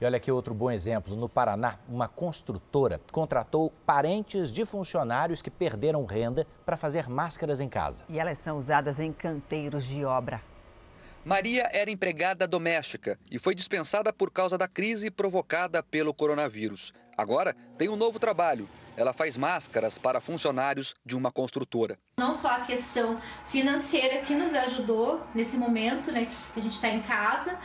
E olha aqui outro bom exemplo. No Paraná, uma construtora contratou parentes de funcionários que perderam renda para fazer máscaras em casa. E elas são usadas em canteiros de obra. Maria era empregada doméstica e foi dispensada por causa da crise provocada pelo coronavírus. Agora tem um novo trabalho. Ela faz máscaras para funcionários de uma construtora. Não só a questão financeira que nos ajudou nesse momento, né, que a gente está em casa,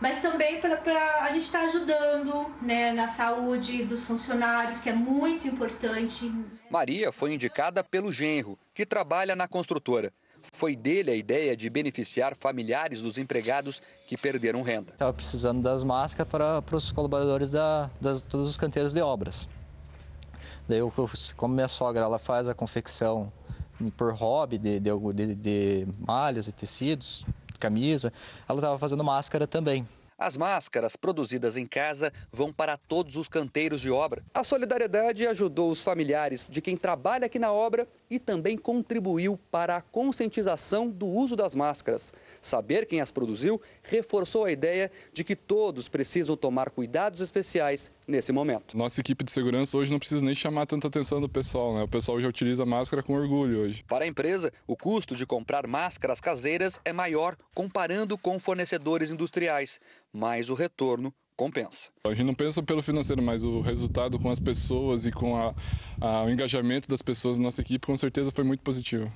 mas também para a gente estar tá ajudando né, na saúde dos funcionários, que é muito importante. Maria foi indicada pelo genro, que trabalha na construtora. Foi dele a ideia de beneficiar familiares dos empregados que perderam renda. Estava precisando das máscaras para, para os colaboradores da, das, todos os canteiros de obras. Daí, eu, como minha sogra ela faz a confecção por hobby de, de, de, de malhas e tecidos, camisa, ela estava fazendo máscara também. As máscaras produzidas em casa vão para todos os canteiros de obra. A solidariedade ajudou os familiares de quem trabalha aqui na obra e também contribuiu para a conscientização do uso das máscaras. Saber quem as produziu reforçou a ideia de que todos precisam tomar cuidados especiais nesse momento. Nossa equipe de segurança hoje não precisa nem chamar tanta atenção do pessoal, né? O pessoal já utiliza máscara com orgulho hoje. Para a empresa, o custo de comprar máscaras caseiras é maior comparando com fornecedores industriais, mas o retorno compensa. A gente não pensa pelo financeiro, mas o resultado com as pessoas e com a, a, o engajamento das pessoas na nossa equipe com certeza foi muito positivo.